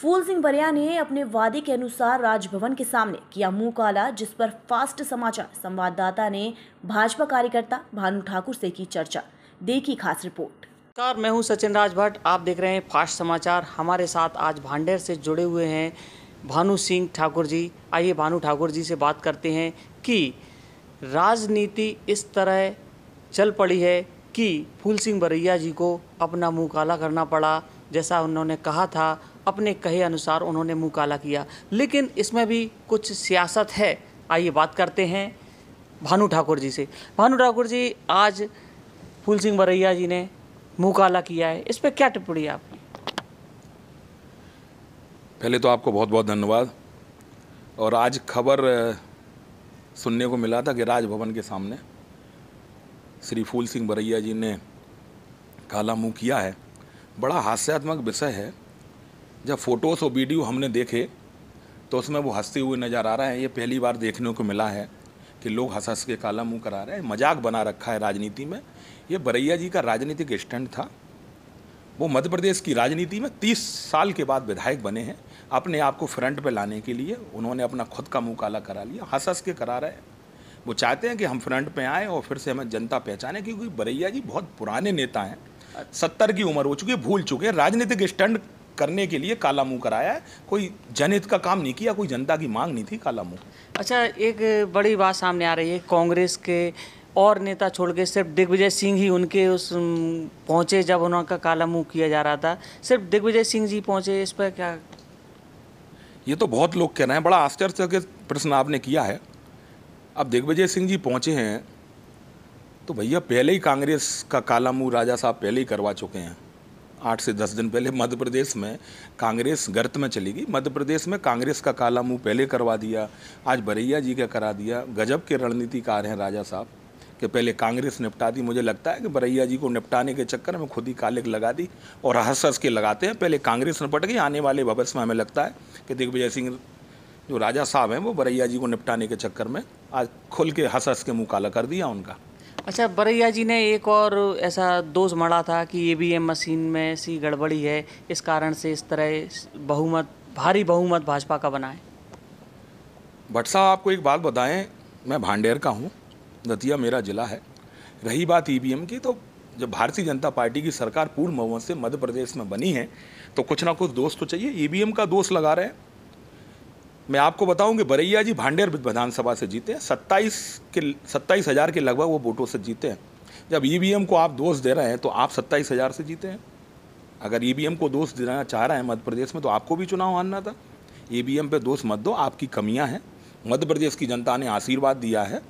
फूल सिंह बरिया ने अपने वादे के अनुसार राजभवन के सामने किया मुंह काला जिस पर फास्ट समाचार संवाददाता ने भाजपा कार्यकर्ता भानु ठाकुर से की चर्चा देखी खास रिपोर्ट नमस्कार मैं हूं सचिन राज भट्ट आप देख रहे हैं फास्ट समाचार हमारे साथ आज भांडेर से जुड़े हुए हैं भानु सिंह ठाकुर जी आइए भानु ठाकुर जी से बात करते हैं कि राजनीति इस तरह चल पड़ी है कि फूल सिंह बरैया जी को अपना मुँह काला करना पड़ा जैसा उन्होंने कहा था अपने कहे अनुसार उन्होंने मुँह काला किया लेकिन इसमें भी कुछ सियासत है आइए बात करते हैं भानु ठाकुर जी से भानु ठाकुर जी आज फूल सिंह बरैया जी ने मुँह काला किया है इस पर क्या टिप्पणी आपकी पहले तो आपको बहुत बहुत धन्यवाद और आज खबर सुनने को मिला था कि राजभवन के सामने श्री फूल सिंह बरैया जी ने काला मुंह किया है बड़ा हास्यात्मक विषय है जब फ़ोटोज़ और वीडियो हमने देखे तो उसमें वो हंसते हुए नज़र आ रहा है ये पहली बार देखने को मिला है कि लोग हंस हंस के काला मुंह करा रहे हैं मजाक बना रखा है राजनीति में ये बरैया जी का राजनीतिक स्टैंड था वो मध्य प्रदेश की राजनीति में तीस साल के बाद विधायक बने हैं अपने आप को फ्रंट पे लाने के लिए उन्होंने अपना खुद का मुंह काला करा लिया हंस हंस के करा रहे हैं वो चाहते हैं कि हम फ्रंट पे आएँ और फिर से हमें जनता पहचाने क्योंकि बरैया जी बहुत पुराने नेता हैं सत्तर की उम्र हो चुकी है भूल चुके हैं राजनीतिक स्टंट करने के लिए काला मुंह कराया है कोई जनहित का काम नहीं किया कोई जनता की मांग नहीं थी काला मुंह अच्छा एक बड़ी बात सामने आ रही है कांग्रेस के और नेता छोड़ के सिर्फ दिग्विजय सिंह ही उनके उस पहुंचे जब उनका काला मुंह किया जा रहा था सिर्फ दिग्विजय सिंह जी पहुंचे इस पर क्या ये तो बहुत लोग कह रहे हैं बड़ा आश्चर्य प्रश्न आपने किया है अब दिग्विजय सिंह जी पहुंचे हैं तो भैया पहले ही कांग्रेस का काला मुंह राजा साहब पहले ही करवा चुके हैं आठ से दस दिन पहले मध्य प्रदेश में कांग्रेस गर्त में चली गई मध्य प्रदेश में कांग्रेस का काला मुंह पहले करवा दिया आज बरैया जी का करा दिया गजब के रणनीतिकार हैं राजा साहब कि पहले कांग्रेस निपटा दी मुझे लगता है कि बरैया जी को निपटाने के चक्कर में खुद ही काले लगा दी और हंस हंस के लगाते हैं पहले कांग्रेस निपट गई आने वाले भविष्य में हमें लगता है कि दिग्विजय सिंह जो राजा साहब हैं वो बरैया जी को निपटाने के चक्कर में आज खुल के हंस हंस के मुँह काला कर दिया उनका अच्छा बरैया जी ने एक और ऐसा दोष मढ़ा था कि ये भी एम मशीन में सी गड़बड़ी है इस कारण से इस तरह बहुमत भारी बहुमत भाजपा का बना है भट्ट साहब आपको एक बात बताएं मैं भांडेर का हूँ दतिया मेरा जिला है रही बात ई की तो जब भारतीय जनता पार्टी की सरकार पूर्ण बहुमत से मध्य प्रदेश में बनी है तो कुछ ना कुछ दोष तो चाहिए ई का दोष लगा रहे हैं मैं आपको बताऊं कि बरैया जी भांडेर विधानसभा से जीते हैं सत्ताईस के सत्ताईस हज़ार के लगभग वो वोटों से जीते हैं जब ई e को आप दोष दे रहे हैं तो आप सत्ताईस हज़ार से जीते हैं अगर ई e को दोष देना चाह रहे हैं मध्य प्रदेश में तो आपको भी चुनाव हारना था ई e पे दोष मत दो आपकी कमियाँ हैं मध्य प्रदेश की जनता ने आशीर्वाद दिया है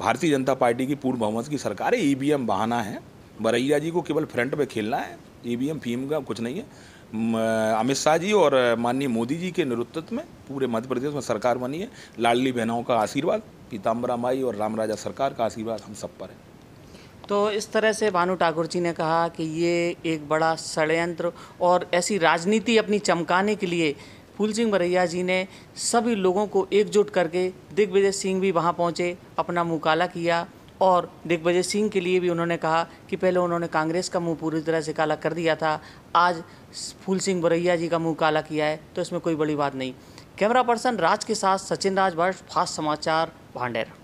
भारतीय जनता पार्टी की पूर्व बहुमत की सरकार है ई बहाना है बरैया जी को केवल फ्रंट पे खेलना है ई वी एम फीम का कुछ नहीं है अमित शाह जी और माननीय मोदी जी के नेतृत्व में पूरे मध्य प्रदेश में सरकार बनी है लाडली बहनों का आशीर्वाद पीताम्बरा माई और राम राजा सरकार का आशीर्वाद हम सब पर है तो इस तरह से भानु ठाकुर जी ने कहा कि ये एक बड़ा षडयंत्र और ऐसी राजनीति अपनी चमकाने के लिए फूल सिंह बरैया जी ने सभी लोगों को एकजुट करके दिग्विजय सिंह भी वहाँ पहुँचे अपना मुकाला किया और दिग्विजय सिंह के लिए भी उन्होंने कहा कि पहले उन्होंने कांग्रेस का मुंह पूरी तरह से काला कर दिया था आज फूल सिंह बरैया जी का मुंह काला किया है तो इसमें कोई बड़ी बात नहीं कैमरा पर्सन राज के साथ सचिन राज भट्ट फास्ट समाचार भांडेर